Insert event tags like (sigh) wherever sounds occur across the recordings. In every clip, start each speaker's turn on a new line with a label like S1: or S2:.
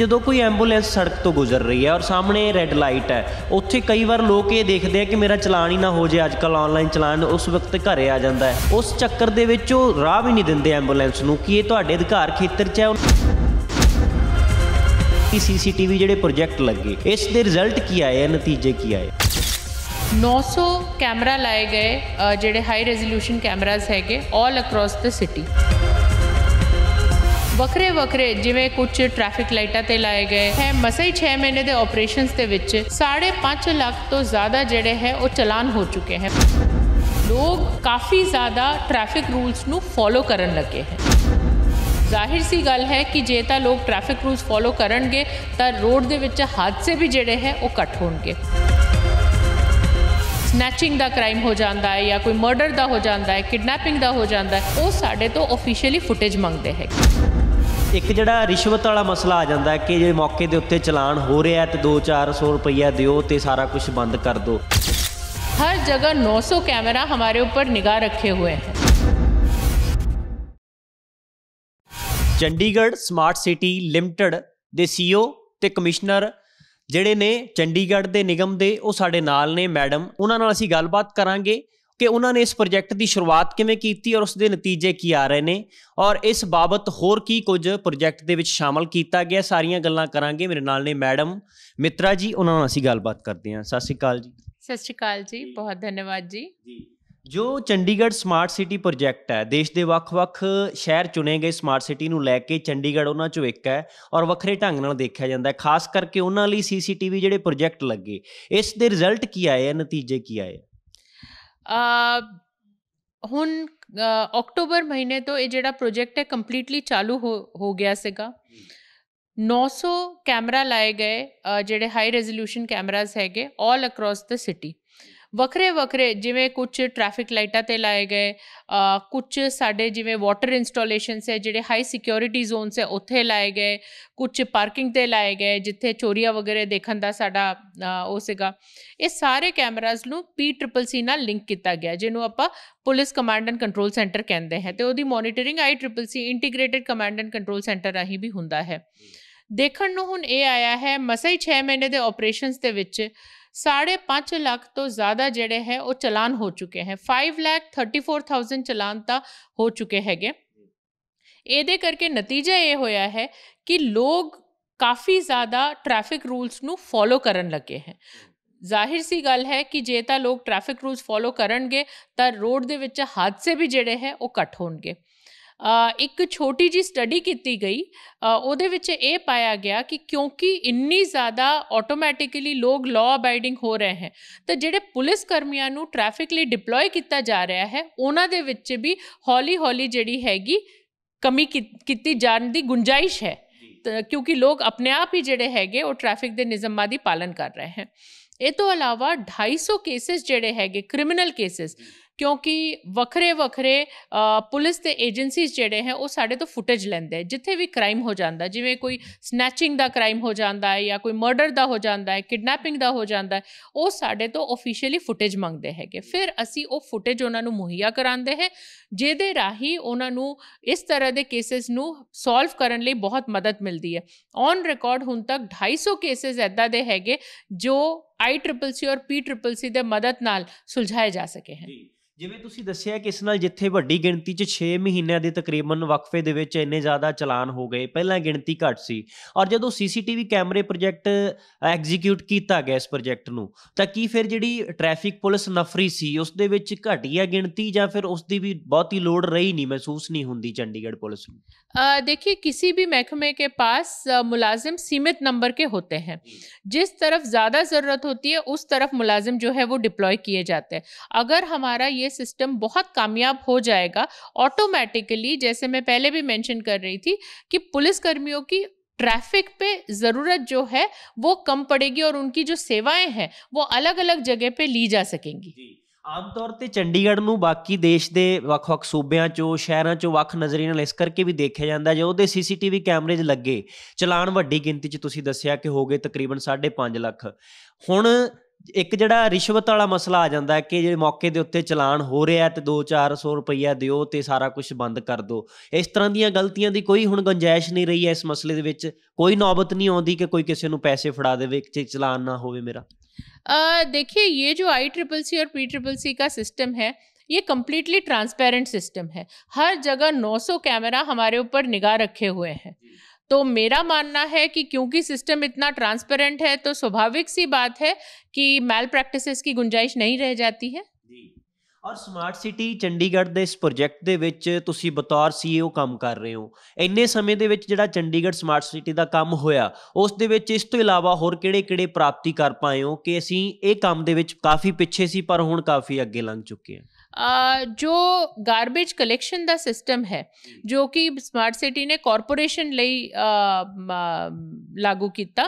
S1: ਜਦੋਂ ਕੋਈ ਐਂਬੂਲੈਂਸ ਸੜਕ ਤੋਂ ਗੁਜ਼ਰ ਰਹੀ ਹੈ ਔਰ ਸਾਹਮਣੇ ਰੈੱਡ ਲਾਈਟ ਹੈ ਉੱਥੇ ਕਈ ਵਾਰ ਲੋਕ ਇਹ ਦੇਖਦੇ ਆ ਕਿ ਮੇਰਾ ਚਲਾਨ ਹੀ ਨਾ ਹੋ ਜਾਏ ਅੱਜ ਕੱਲ ਆਨਲਾਈਨ ਚਲਾਨ ਉਸ ਵਕਤ ਘਰੇ ਆ ਜਾਂਦਾ ਹੈ ਉਸ ਚੱਕਰ ਦੇ ਵਿੱਚ ਉਹ ਰਾਹ ਵੀ ਨਹੀਂ ਦਿੰਦੇ ਐਂਬੂਲੈਂਸ ਨੂੰ ਕਿ ਇਹ ਤੁਹਾਡੇ ਅਧਿਕਾਰ ਖੇਤਰ 'ਚ ਹੈ ਸੀਸੀਟੀਵੀ ਜਿਹੜੇ ਪ੍ਰੋਜੈਕਟ ਲੱਗੇ ਇਸ ਦੇ ਰਿਜ਼ਲਟ ਕੀ ਆਏ ਨਤੀਜੇ ਕੀ ਆਏ
S2: 900 ਕੈਮਰਾ ਲਾਏ ਗਏ ਜਿਹੜੇ ਹਾਈ ਰੈਜ਼ੋਲੂਸ਼ਨ ਕੈਮਰਾਸ ਹੈਗੇ 올 ਅਕ੍ਰੋਸ ਦ ਸਿਟੀ ਵੱਖਰੇ ਵੱਖਰੇ ਜਿਵੇਂ ਕੁਝ ਟ੍ਰੈਫਿਕ ਲਾਈਟਾਂ ਤੇ ਲਾਏ ਗਏ ਹੈ ਮਸਈ 6 ਮਹੀਨੇ ਦੇ ਆਪਰੇਸ਼ਨਸ ਦੇ ਵਿੱਚ 5.5 ਲੱਖ ਤੋਂ ਜ਼ਿਆਦਾ ਜਿਹੜੇ ਹੈ ਉਹ ਚਲਾਨ ਹੋ ਚੁੱਕੇ ਹੈ ਲੋਕ ਕਾਫੀ ਜ਼ਿਆਦਾ ਟ੍ਰੈਫਿਕ ਰੂਲਸ ਨੂੰ ਫੋਲੋ ਕਰਨ ਲੱਗੇ ਹੈ ਜ਼ਾਹਿਰ ਸੀ ਗੱਲ ਹੈ ਕਿ ਜੇ ਤਾਂ ਲੋਕ ਟ੍ਰੈਫਿਕ ਰੂਲਸ ਫੋਲੋ ਕਰਨਗੇ ਤਾਂ ਰੋਡ ਦੇ ਵਿੱਚ ਹਾਦਸੇ ਵੀ ਜਿਹੜੇ ਹੈ ਉਹ ਘੱਟ ਹੋਣਗੇ ਸਨੈਚਿੰਗ ਦਾ ਕ੍ਰਾਈਮ ਹੋ ਜਾਂਦਾ ਹੈ ਜਾਂ ਕੋਈ ਮਰਡਰ ਦਾ ਹੋ ਜਾਂਦਾ ਹੈ ਕਿਡਨੈਪਿੰਗ ਦਾ ਹੋ ਜਾਂਦਾ ਹੈ ਉਹ ਸਾਡੇ ਤੋਂ ਅਫੀਸ਼ੀਅਲੀ ਫੁਟੇਜ ਮੰਗਦੇ ਹੈ
S1: ਇੱਕ ਜਿਹੜਾ ਰਿਸ਼ਵਤ ਵਾਲਾ ਮਸਲਾ ਆ ਜਾਂਦਾ ਕਿ ਜੇ ਮੌਕੇ ਦੇ ਉੱਤੇ ਚਲਾਨ ਹੋ ਰਿਹਾ ਤੇ 2-400 ਰੁਪਈਆ ਦਿਓ ਤੇ ਸਾਰਾ ਕੁਝ ਬੰਦ ਕਰ ਦਿਓ
S2: ਹਰ ਜਗ੍ਹਾ 900 ਕੈਮਰਾ ਹਮਾਰੇ ਉੱਪਰ ਨਿਗਾਹ ਰੱਖੇ ਹੋਏ ਹਨ
S1: ਚੰਡੀਗੜ੍ਹ ਸਮਾਰਟ ਸਿਟੀ ਲਿਮਟਿਡ ਦੇ ਸੀਓ e ਤੇ ਕਮਿਸ਼ਨਰ ਜਿਹੜੇ ਨੇ ਚੰਡੀਗੜ੍ਹ ਦੇ ਨਿਗਮ ਦੇ ਉਹ ਸਾਡੇ ਨਾਲ ਨੇ ਮੈਡਮ ਉਹਨਾਂ ਨਾਲ ਅਸੀਂ ਗੱਲਬਾਤ ਕਰਾਂਗੇ ਕਿ ਉਹਨਾਂ ਨੇ ਇਸ ਪ੍ਰੋਜੈਕਟ ਦੀ ਸ਼ੁਰੂਆਤ ਕਿਵੇਂ ਕੀਤੀ ਔਰ ਉਸ ਦੇ ਨਤੀਜੇ ਕੀ ਆ ਰਹੇ ਨੇ ਔਰ ਇਸ ਬਾਬਤ ਹੋਰ ਕੀ ਕੁਝ ਪ੍ਰੋਜੈਕਟ ਦੇ ਵਿੱਚ ਸ਼ਾਮਲ ਕੀਤਾ ਗਿਆ ਸਾਰੀਆਂ ਗੱਲਾਂ ਕਰਾਂਗੇ ਮੇਰੇ ਨਾਲ ਨੇ ਮੈਡਮ ਮਿਤਰਾ ਜੀ ਉਹਨਾਂ ਨਾਲ ਅਸੀਂ ਗੱਲਬਾਤ ਕਰਦੇ ਹਾਂ ਸਤਿ ਸ਼੍ਰੀ ਅਕਾਲ ਜੀ
S2: ਸਤਿ ਸ਼੍ਰੀ ਅਕਾਲ ਜੀ ਬਹੁਤ ਧੰਨਵਾਦ ਜੀ ਜੀ
S1: ਜੋ ਚੰਡੀਗੜ੍ਹ ਸਮਾਰਟ ਸਿਟੀ ਪ੍ਰੋਜੈਕਟ ਹੈ ਦੇਸ਼ ਦੇ ਵੱਖ-ਵੱਖ ਸ਼ਹਿਰ ਚੁਣੇ ਗਏ ਸਮਾਰਟ ਸਿਟੀ ਨੂੰ ਲੈ ਕੇ ਚੰਡੀਗੜ੍ਹ ਉਹਨਾਂ ਚੋਂ ਇੱਕ ਹੈ ਔਰ ਵੱਖਰੇ ਢੰਗ ਨਾਲ ਦੇਖਿਆ ਜਾਂਦਾ ਹੈ ਖਾਸ ਕਰਕੇ ਉਹਨਾਂ ਲਈ ਸੀਸੀਟੀਵੀ ਜਿਹੜੇ ਪ੍ਰੋਜੈਕਟ ਲੱਗੇ ਇਸ ਦੇ ਰਿਜ਼ਲਟ ਕੀ ਆਏ ਆ ਨਤੀਜੇ ਕੀ ਆਏ
S2: ਹੁਣ ਅਕਤੂਬਰ ਮਹੀਨੇ ਤੋਂ ਇਹ ਜਿਹੜਾ ਪ੍ਰੋਜੈਕਟ ਹੈ ਕੰਪਲੀਟਲੀ ਚਾਲੂ ਹੋ ਗਿਆ ਸੀਗਾ 900 ਕੈਮਰਾ ਲਾਏ ਗਏ ਜਿਹੜੇ ਹਾਈ ਰੈਜ਼ੋਲੂਸ਼ਨ ਕੈਮਰਾਸ ਹੈਗੇ 올 ਅਕ੍ਰੋਸ ਦ ਸਿਟੀ ਵੱਖਰੇ ਵੱਖਰੇ ਜਿਵੇਂ ਕੁਝ ਟ੍ਰੈਫਿਕ ਲਾਈਟਾਂ ਤੇ ਲਾਏ ਗਏ ਕੁਝ ਸਾਡੇ ਜਿਵੇਂ ਵਾਟਰ ਇਨਸਟਾਲੇਸ਼ਨਸ ਹੈ ਜਿਹੜੇ ਹਾਈ ਸਿਕਿਉਰਿਟੀ ਜ਼ੋਨਸ ਹੈ ਉੱਥੇ ਲਾਏ ਗਏ ਕੁਝ ਪਾਰਕਿੰਗ ਤੇ ਲਾਏ ਗਏ ਜਿੱਥੇ ਚੋਰੀਆਂ ਵਗੈਰੇ ਦੇਖਣ ਦਾ ਸਾਡਾ ਉਹ ਸੀਗਾ ਇਹ ਸਾਰੇ ਕੈਮਰਾਜ਼ ਨੂੰ ਪੀ ਟ੍ਰਿਪਲ ਸੀ ਨਾਲ ਲਿੰਕ ਕੀਤਾ ਗਿਆ ਜਿਹਨੂੰ ਆਪਾਂ police command and control centre ਕਹਿੰਦੇ ਹੈ ਤੇ ਉਹਦੀ ਮੋਨੀਟਰਿੰਗ ਸੀ integrated command and control centre ਆਹੀ ਵੀ ਹੁੰਦਾ ਹੈ ਦੇਖਣ ਨੂੰ ਹੁਣ ਇਹ ਆਇਆ ਹੈ ਮਸਾ ਹੀ 6 ਮਹੀਨੇ ਦੇ ਆਪਰੇਸ਼ਨਸ ਦੇ ਵਿੱਚ 5.5 ਲੱਖ ਤੋਂ ਜ਼ਿਆਦਾ ਜਿਹੜੇ ਹੈ ਉਹ ਚਲਾਨ ਹੋ ਚੁੱਕੇ ਹੈ 5 ਲੱਖ 34000 ਚਲਾਨ ਤਾਂ ਹੋ ਚੁੱਕੇ ਹੈਗੇ ਇਹਦੇ ਕਰਕੇ ਨਤੀਜਾ ਇਹ ਹੋਇਆ ਹੈ ਕਿ ਲੋਕ ਕਾਫੀ ਜ਼ਿਆਦਾ ਟ੍ਰੈਫਿਕ ਰੂਲਸ ਨੂੰ ਫੋਲੋ ਕਰਨ ਲੱਗੇ ਹੈ ਜ਼ਾਹਿਰ ਸੀ ਗੱਲ ਹੈ ਕਿ ਜੇ ਤਾਂ ਲੋਕ ਟ੍ਰੈਫਿਕ ਰੂਲਸ ਫੋਲੋ ਕਰਨਗੇ ਤਾਂ ਰੋਡ ਦੇ ਵਿੱਚ ਹਾਦਸੇ ਵੀ ਜਿਹੜੇ ਹੈ ਉਹ ਘਟ ਹੋਣਗੇ ਇੱਕ ਛੋਟੀ ਜੀ ਸਟੱਡੀ ਕੀਤੀ ਗਈ ਉਹਦੇ ਵਿੱਚ ਇਹ ਪਾਇਆ ਗਿਆ ਕਿ ਕਿਉਂਕਿ ਇੰਨੀ ਜ਼ਿਆਦਾ ਆਟੋਮੈਟਿਕਲੀ ਲੋਕ ਲਾਅ ਅਬਾਈਡਿੰਗ ਹੋ ਰਹੇ ਹਨ ਤਾਂ ਜਿਹੜੇ ਪੁਲਿਸ ਕਰਮੀਆਂ ਨੂੰ ਟ੍ਰੈਫਿਕ ਲਈ ਡਿਪਲੋਏ ਕੀਤਾ ਜਾ ਰਿਹਾ ਹੈ ਉਹਨਾਂ ਦੇ ਵਿੱਚ ਵੀ ਹੌਲੀ-ਹੌਲੀ ਜਿਹੜੀ ਹੈਗੀ ਕਮੀ ਕੀਤੀ ਜਾਣ ਦੀ ਗੁੰਜਾਇਸ਼ ਹੈ ਕਿਉਂਕਿ ਲੋਕ ਆਪਣੇ ਆਪ ਹੀ ਜਿਹੜੇ ਹੈਗੇ ਉਹ ਟ੍ਰੈਫਿਕ ਦੇ ਨਿਯਮਾਂ ਦੀ ਪਾਲਣ ਕਰ ਰਹੇ ਹਨ ਇਹ ਤੋਂ ਇਲਾਵਾ 250 ਕੇਸਿਸ ਜਿਹੜੇ ਹੈਗੇ ਕ੍ਰਿਮੀਨਲ ਕੇਸਿਸ ਕਿਉਂਕਿ ਵੱਖਰੇ ਵੱਖਰੇ ਪੁਲਿਸ ਤੇ ਏਜੰਸੀਜ਼ ਜਿਹੜੇ ਹੈ ਉਹ ਸਾਡੇ ਤੋਂ ਫੁਟੇਜ ਲੈਂਦੇ ਆ ਜਿੱਥੇ ਵੀ ਕ੍ਰਾਈਮ ਹੋ ਜਾਂਦਾ ਜਿਵੇਂ ਕੋਈ ਸਨੈਚਿੰਗ ਦਾ ਕ੍ਰਾਈਮ ਹੋ ਜਾਂਦਾ ਹੈ ਜਾਂ ਕੋਈ ਮਰਡਰ ਦਾ ਹੋ ਜਾਂਦਾ ਹੈ ਕਿਡਨੈਪਿੰਗ ਦਾ ਹੋ ਜਾਂਦਾ ਹੈ ਉਹ ਸਾਡੇ ਤੋਂ ਆਫੀਸ਼ੀਅਲੀ ਫੁਟੇਜ ਮੰਗਦੇ ਹੈਗੇ ਫਿਰ ਅਸੀਂ ਉਹ ਫੁਟੇਜ ਉਹਨਾਂ ਨੂੰ ਮੁਹੱਈਆ ਕਰਾਉਂਦੇ ਹੈ ਜਿਹਦੇ ਰਾਹੀਂ ਉਹਨਾਂ ਨੂੰ ਇਸ ਤਰ੍ਹਾਂ ਦੇ ਕੇਸਸ ਨੂੰ ਸੋਲਵ ਕਰਨ ਲਈ ਬਹੁਤ ਮਦਦ ਮਿਲਦੀ ਹੈ ਔਨ ਰਿਕਾਰਡ ਹੁਣ ਤੱਕ 250 ਕੇਸਸ ਐਦਾਂ ਦੇ ਹੈਗੇ ਜੋ ਆਈ ਟ੍ਰਿਪਲ ਸੀ ਔਰ ਪੀ ਟ੍ਰਿਪਲ ਸੀ ਦੇ ਮਦਦ ਨਾਲ ਸੁਲਝਾਏ ਜਾ ਸਕੇ ਹਨ
S1: ਜਿਵੇਂ ਤੁਸੀਂ ਦੱਸਿਆ ਕਿ ਇਸ ਨਾਲ ਜਿੱਥੇ ਵੱਡੀ ਗਿਣਤੀ 'ਚ 6 ਮਹੀਨਿਆਂ ਦੇ ਤਕਰੀਬਨ ਵਕਫੇ ਦੇ ਵਿੱਚ ਇੰਨੇ ਜ਼ਿਆਦਾ ਚਲਾਨ ਹੋ ਗਏ ਪਹਿਲਾਂ ਗਿਣਤੀ ਘੱਟ ਸੀ ਔਰ ਜਦੋਂ ਸੀਸੀਟੀਵੀ ਕੈਮਰੇ ਪ੍ਰੋਜੈਕਟ ਐਗਜ਼ੀਕਿਊਟ ਕੀਤਾ ਗਿਆ ਇਸ ਪ੍ਰੋਜੈਕਟ ਨੂੰ ਤਾਂ ਕੀ ਫਿਰ ਜਿਹੜੀ ਟ੍ਰੈਫਿਕ ਪੁਲਿਸ ਨਫਰੀ ਸੀ ਉਸ ਦੇ ਵਿੱਚ ਘਟੀਆ ਗਿਣਤੀ ਜਾਂ ਫਿਰ ਉਸ ਦੀ ਵੀ ਬਹੁਤੀ ਲੋੜ ਰਹੀ ਨਹੀਂ ਮਹਿਸੂਸ ਨਹੀਂ ਹੁੰਦੀ ਚੰਡੀਗੜ੍ਹ ਪੁਲਿਸ ਨੂੰ
S2: देखिए किसी भी महकमे के पास मुलाजिम सीमित नंबर के होते हैं जिस तरफ ज़्यादा ज़रूरत होती है उस तरफ मुलाजिम जो है वो डिप्लॉय किए जाते हैं अगर हमारा ये सिस्टम बहुत कामयाब हो जाएगा ऑटोमेटिकली जैसे मैं पहले भी मैंशन कर रही थी कि पुलिस कर्मियों की ट्रैफिक पे ज़रूरत जो है वो कम पड़ेगी और उनकी जो सेवाएं हैं वो अलग अलग जगह पे ली जा सकेंगी
S1: ਆਮ ਤੌਰ ਤੇ ਚੰਡੀਗੜ੍ਹ ਨੂੰ ਬਾਕੀ ਦੇਸ਼ ਦੇ ਵੱਖ-ਵੱਖ ਸੂਬਿਆਂ 'ਚੋਂ ਸ਼ਹਿਰਾਂ 'ਚੋਂ ਵੱਖ ਨਜ਼ਰੀ ਨਾਲ ਇਸ ਕਰਕੇ ਵੀ ਦੇਖਿਆ ਜਾਂਦਾ ਜੇ ਉਹਦੇ ਸੀਸੀਟੀਵੀ ਕੈਮਰੇਜ਼ ਲੱਗੇ ਚਲਾਨ ਵੱਡੀ ਗਿਣਤੀ 'ਚ ਤੁਸੀਂ ਦੱਸਿਆ ਕਿ ਹੋ ਗਏ ਤਕਰੀਬਨ 5.5 ਲੱਖ ਹੁਣ ਇੱਕ ਜਿਹੜਾ ਰਿਸ਼ਵਤ ਵਾਲਾ ਮਸਲਾ ਆ ਜਾਂਦਾ ਹੈ ਕਿ ਜੇ ਮੌਕੇ ਦੇ ਉੱਤੇ ਚਲਾਨ ਹੋ ਰਿਹਾ ਤੇ 2-400 ਰੁਪਈਆ ਦਿਓ ਤੇ ਸਾਰਾ ਕੁਝ ਬੰਦ ਕਰ ਦਿਓ ਇਸ ਤਰ੍ਹਾਂ ਦੀਆਂ ਗਲਤੀਆਂ ਦੀ ਕੋਈ ਹੁਣ ਗੁੰਜਾਇਸ਼ ਨਹੀਂ ਰਹੀ ਹੈ ਇਸ ਮਸਲੇ ਦੇ ਵਿੱਚ ਕੋਈ ਨੌਬਤ ਨਹੀਂ ਆਉਂਦੀ ਕਿ ਕੋਈ ਕਿਸੇ ਨੂੰ ਪੈਸੇ ਫੜਾ ਦੇਵੇ ਕਿ ਚਲਾਨ ਨਾ ਹੋਵੇ ਮੇਰਾ
S2: ਦੇਖਿਏ ਇਹ ਜੋ आई ट्रिपल सी और पी ट्रिपल सी ਦਾ ਸਿਸਟਮ ਹੈ ये कम्प्लीटली ट्रांसपेरेंट सिस्टम है हर जगह 900 कैमरा हमारे ऊपर निगाह रखे हुए हैं तो मेरा मानना है कि क्योंकि सिस्टम इतना ट्रांसपेरेंट है तो स्वाभाविक सी बात है कि मैल प्रैक्टिसेस की ਗੁੰਜਾਇਸ਼ ਨਹੀਂ ਰਹਿ ਜਾਂਦੀ ਹੈ ਜੀ
S1: ਔਰ ਸਮਾਰਟ ਸਿਟੀ ਚੰਡੀਗੜ੍ਹ ਦੇ ਇਸ ਪ੍ਰੋਜੈਕਟ ਦੇ ਵਿੱਚ ਤੁਸੀਂ ਬਤੌਰ ਸੀਈਓ ਕੰਮ ਕਰ ਰਹੇ ਹੋ ਇੰਨੇ ਸਮੇਂ ਦੇ ਵਿੱਚ ਜਿਹੜਾ ਚੰਡੀਗੜ੍ਹ ਸਮਾਰਟ ਸਿਟੀ ਦਾ ਕੰਮ ਹੋਇਆ ਉਸ ਦੇ ਵਿੱਚ ਇਸ ਤੋਂ ਇਲਾਵਾ ਹੋਰ ਕਿਹੜੇ-ਕਿਹੜੇ ਪ੍ਰਾਪਤੀ ਕਰ ਪਾਏ ਹੋ ਕਿ ਅਸੀਂ ਇਹ ਕੰਮ ਦੇ ਵਿੱਚ ਕਾਫੀ ਪਿੱਛੇ ਸੀ ਪਰ ਹੁਣ ਕਾਫੀ ਅੱਗੇ ਲੰਘ ਚੁੱਕੇ ਹਾਂ
S2: ਜੋ ਗਾਰਬੇਜ ਕਲੈਕਸ਼ਨ ਦਾ ਸਿਸਟਮ ਹੈ ਜੋ ਕਿ ਸਮਾਰਟ ਸਿਟੀ ਨੇ ਕਾਰਪੋਰੇਸ਼ਨ ਲਈ ਲਾਗੂ ਕੀਤਾ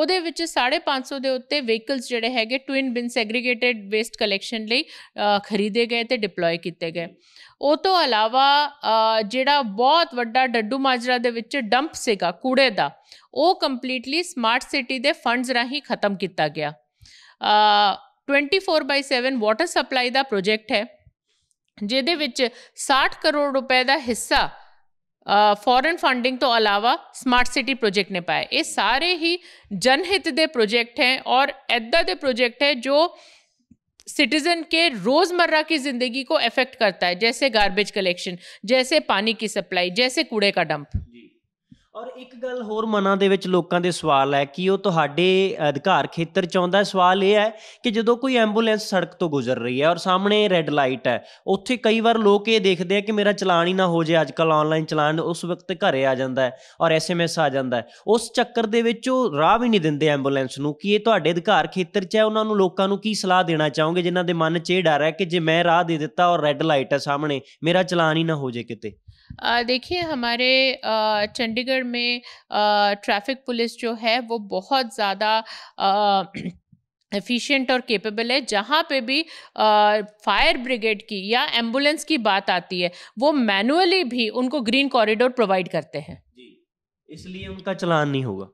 S2: ਉਹਦੇ ਵਿੱਚ 550 ਦੇ ਉੱਤੇ ਵਹੀਕਲਸ ਜਿਹੜੇ ਹੈਗੇ ਟਵਿਨ ਬਿਨ ਸੈਗਰੀਗੇਟਿਡ ਵੇਸਟ ਕਲੈਕਸ਼ਨ ਲਈ ਖਰੀਦੇ ਗਏ ਤੇ ਡਿਪਲੋਏ ਕੀਤੇ ਗਏ ਉਹ ਤੋਂ ਇਲਾਵਾ ਜਿਹੜਾ ਬਹੁਤ ਵੱਡਾ ਡੱਡੂ ਮਾਜਰਾ ਦੇ ਵਿੱਚ ਡੰਪ ਸੀਗਾ ਕੂੜੇ ਦਾ ਉਹ ਕੰਪਲੀਟਲੀ ਸਮਾਰਟ ਸਿਟੀ ਦੇ ਫੰਡਸ ਰਾਹੀਂ ਖਤਮ ਕੀਤਾ ਗਿਆ 24/7 ਵਾਟਰ ਸਪਲਾਈ ਦਾ ਪ੍ਰੋਜੈਕਟ ਹੈ ਜਿਹਦੇ ਵਿੱਚ 60 ਕਰੋੜ ਰੁਪਏ ਦਾ ਹਿੱਸਾ ਫੋਰਨ ਫੰਡਿੰਗ ਤੋਂ ਇਲਾਵਾ ਸਮਾਰਟ ਸਿਟੀ ਪ੍ਰੋਜੈਕਟ ਨੇ ਪਾਇਆ ਇਹ ਸਾਰੇ ਹੀ ਜਨਹਿਤ ਦੇ ਪ੍ਰੋਜੈਕਟ ਹੈ ਔਰ ਐਦਾਂ ਦੇ ਪ੍ਰੋਜੈਕਟ ਹੈ ਜੋ ਸਿਟੀਜ਼ਨ ਕੇ ਰੋਜ਼ਮਰਰਾ ਕੀ ਜ਼ਿੰਦਗੀ ਕੋ ਇਫੈਕਟ ਕਰਤਾ ਹੈ ਜੈਸੇ ਗਾਰਬੇਜ ਕਲੈਕਸ਼ਨ ਜੈਸੇ ਪਾਣੀ ਕੀ ਸਪਲਾਈ ਜੈਸੇ ਕੂੜੇ ਕਾ ਡੰਪ
S1: ਔਰ ਇੱਕ ਗੱਲ ਹੋਰ ਮਨਾਂ ਦੇ ਵਿੱਚ ਲੋਕਾਂ ਦੇ ਸਵਾਲ ਹੈ ਕਿ ਉਹ ਤੁਹਾਡੇ ਅਧਿਕਾਰ ਖੇਤਰ ਚ ਆਉਂਦਾ ਸਵਾਲ ਇਹ ਹੈ ਕਿ ਜਦੋਂ ਕੋਈ ਐਂਬੂਲੈਂਸ ਸੜਕ ਤੋਂ ਗੁਜ਼ਰ ਰਹੀ ਹੈ ਔਰ ਸਾਹਮਣੇ ਰੈੱਡ ਲਾਈਟ ਹੈ ਉੱਥੇ ਕਈ ਵਾਰ ਲੋਕ ਇਹ ਦੇਖਦੇ ਆ ਕਿ ਮੇਰਾ ਚਲਾਨ ਹੀ ਨਾ ਹੋ ਜਾਏ ਅੱਜਕੱਲ ਆਨਲਾਈਨ ਚਲਾਨ ਉਸ ਵਕਤ ਘਰੇ ਆ ਜਾਂਦਾ ਹੈ ਔਰ ਐਸਐਮਐਸ ਆ ਜਾਂਦਾ ਹੈ ਉਸ ਚੱਕਰ ਦੇ ਵਿੱਚ ਉਹ ਰਾਹ ਵੀ ਨਹੀਂ ਦਿੰਦੇ ਐਂਬੂਲੈਂਸ ਨੂੰ ਕਿ ਇਹ ਤੁਹਾਡੇ ਅਧਿਕਾਰ ਖੇਤਰ ਚ ਹੈ ਉਹਨਾਂ ਨੂੰ ਲੋਕਾਂ ਨੂੰ ਕੀ ਸਲਾਹ ਦੇਣਾ ਚਾਹੋਗੇ ਜਿਨ੍ਹਾਂ ਦੇ ਮਨ 'ਚ ਇਹ ਡਰ ਹੈ ਕਿ ਜੇ ਮੈਂ ਰਾਹ ਦੇ ਦਿੱਤਾ ਔਰ ਰੈੱਡ ਲਾਈਟ ਹੈ ਸਾਹਮਣੇ ਮੇਰਾ ਚਲਾਨ ਹੀ ਨਾ ਹੋ ਜਾਏ ਕਿਤੇ
S2: देखिए हमारे चंडीगढ़ में ट्रैफिक पुलिस जो है वो बहुत ज़्यादा एफिशिएंट और केपेबल है जहाँ पे भी फायर ब्रिगेड की या एम्बुलेंस की बात आती है वो मैनुअली भी उनको ग्रीन कॉरिडोर प्रोवाइड करते हैं जी
S1: इसलिए उनका चलान नहीं होगा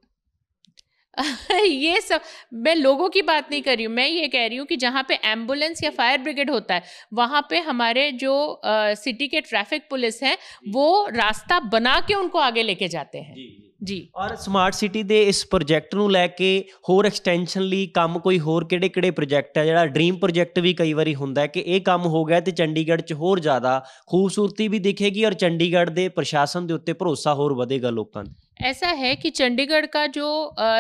S2: (laughs) ये सब मैं लोगों की बात नहीं कर रही हूँ मैं ये कह रही हूँ कि जहाँ पे एम्बुलेंस या फायर ब्रिगेड होता है वहाँ पे हमारे जो सिटी के ट्रैफिक पुलिस है वो रास्ता बना के ਉਨ੍ਹਾਂ ਨੂੰ ਅੱਗੇ ਲੈ ਕੇ ਜਾਂਦੇ ਹਨ ਜੀ
S1: ਜੀ ਔਰ ਸਮਾਰਟ ਸਿਟੀ ਦੇ ਇਸ ਪ੍ਰੋਜੈਕਟ ਨੂੰ ਲੈ ਕੇ ਹੋਰ ਐਕਸਟੈਂਸ਼ਨ ਲਈ ਕੰਮ ਕੋਈ ਹੋਰ ਕਿਹੜੇ-ਕਿਹੜੇ ਪ੍ਰੋਜੈਕਟ ਹੈ ਜਿਹੜਾ ਡ੍ਰੀਮ ਪ੍ਰੋਜੈਕਟ ਵੀ ਕਈ ਵਾਰੀ ਹੁੰਦਾ ਹੈ ਕਿ ਇਹ ਕੰਮ ਹੋ ਗਿਆ ਤੇ ਚੰਡੀਗੜ੍ਹ 'ਚ ਹੋਰ ਜ਼ਿਆਦਾ ਖੂਬਸੂਰਤੀ ਵੀ ਦਿਖੇਗੀ ਔਰ ਚੰਡੀਗੜ੍ਹ ਦੇ ਪ੍ਰਸ਼ਾਸਨ ਦੇ ਉੱਤੇ ਭਰੋਸਾ ਹੋਰ ਵਧੇਗਾ ਲੋਕਾਂ ਦਾ
S2: ऐसा है कि चंडीगढ़ का जो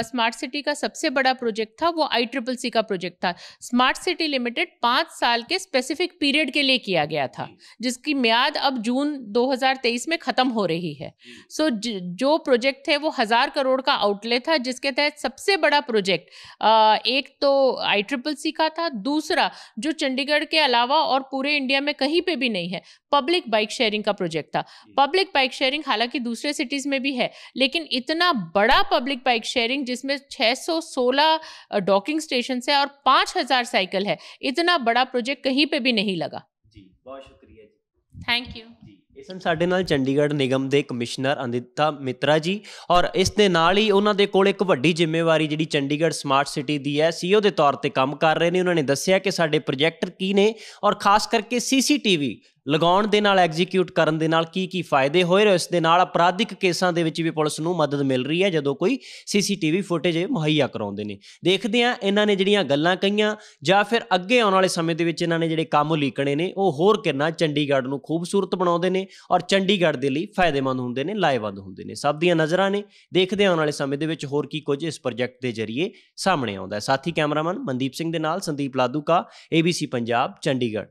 S2: स्मार्ट सिटी का सबसे बड़ा प्रोजेक्ट था वो आई ट्रिपल सी का प्रोजेक्ट था स्मार्ट सिटी लिमिटेड पाँच साल के स्पेसिफिक पीरियड के लिए किया गया था जिसकी म्याद अब जून 2023 में ख़त्म हो रही है सो so, जो प्रोजेक्ट थे वो हज़ार करोड़ का आउटले था जिसके तहत सबसे बड़ा प्रोजेक्ट एक तो आई ट्रिपल सी का था दूसरा जो चंडीगढ़ के अलावा और पूरे इंडिया में कहीं पर भी नहीं है पब्लिक बाइक शेयरिंग का प्रोजेक्ट था पब्लिक बाइक शेयरिंग हालांकि दूसरे सिटीज़ में भी है लेकिन इतना बड़ा पब्लिक बाइक शेयरिंग जिसमें 616 डॉकिंग स्टेशन है और 5000 साइकिल है इतना बड़ा प्रोजेक्ट कहीं पे भी नहीं लगा जी बहुत
S1: शुक्रिया जी थैंक यू ਇਸਨ ਸਾਡੇ ਨਾਲ ਚੰਡੀਗੜ੍ਹ ਨਿਗਮ ਦੇ ਕਮਿਸ਼ਨਰ ਅਨਿਤਾ ਮਿਤਰਾ ਜੀ ਔਰ ਇਸ ਦੇ ਨਾਲ ਹੀ ਉਹਨਾਂ ਦੇ ਕੋਲ ਇੱਕ ਵੱਡੀ ਜ਼ਿੰਮੇਵਾਰੀ ਜਿਹੜੀ ਚੰਡੀਗੜ੍ਹ ਸਮਾਰਟ ਸਿਟੀ ਦੀ ਹੈ ਸੀਓ ਦੇ ਤੌਰ ਤੇ ਕੰਮ ਕਰ ਰਹੇ ਨੇ ਉਹਨਾਂ ਨੇ ਦੱਸਿਆ ਕਿ ਸਾਡੇ ਪ੍ਰੋਜੈਕਟ ਕੀ ਨੇ ਔਰ ਖਾਸ ਕਰਕੇ ਸੀਸੀਟੀਵੀ ਲਗਾਉਣ ਦੇ ਨਾਲ ਐਗਜ਼ੀਕਿਊਟ ਕਰਨ ਦੇ ਨਾਲ ਕੀ ਕੀ ਫਾਇਦੇ ਹੋਏ ਰਹੇ ਇਸ ਦੇ ਨਾਲ ਅਪਰਾਧਿਕ ਕੇਸਾਂ ਦੇ ਵਿੱਚ ਵੀ ਪੁਲਿਸ ਨੂੰ ਮਦਦ ਮਿਲ ਰਹੀ ਹੈ ਜਦੋਂ ਕੋਈ ਸੀਸੀਟੀਵੀ ਫੁਟੇਜ ਮੁਹੱਈਆ ਕਰਾਉਂਦੇ ਨੇ ਦੇਖਦੇ ਆ ਇਹਨਾਂ ਨੇ ਜਿਹੜੀਆਂ ਗੱਲਾਂ ਕਹੀਆਂ ਜਾਂ ਫਿਰ ਅੱਗੇ ਆਉਣ ਵਾਲੇ ਸਮੇਂ ਦੇ ਵਿੱਚ ਇਹਨਾਂ ਨੇ ਜਿਹੜੇ ਕੰਮ ਲੀਕਣੇ ਨੇ ਉਹ ਹੋਰ ਕਿੰਨਾ ਚੰਡੀਗੜ੍ਹ ਨੂੰ ਖੂਬਸੂਰਤ ਬਣਾਉਂਦੇ ਨੇ ਔਰ ਚੰਡੀਗੜ੍ਹ ਦੇ ਲਈ ਫਾਇਦੇਮੰਦ ਹੁੰਦੇ ਨੇ ਲਾਇਵੰਦ ਹੁੰਦੇ ਨੇ ਸਭ ਦੀਆਂ ਨਜ਼ਰਾਂ ਨੇ ਦੇਖਦੇ ਆਉਣ ਵਾਲੇ ਸਮੇਂ ਦੇ ਵਿੱਚ ਹੋਰ ਕੀ ਕੁਝ ਇਸ ਪ੍ਰੋਜੈਕਟ ਦੇ ਜ਼ਰੀਏ ਸਾਹਮਣੇ ਆਉਂਦਾ ਹੈ ਸਾਥੀ ਕੈਮਰਾਮੈਨ ਮਨਦੀਪ ਸਿੰਘ ਦੇ ਨਾਲ ਸੰਦੀਪ ਲਾਦੂਕਾ ABC ਪੰਜਾਬ ਚੰਡੀਗੜ੍ਹ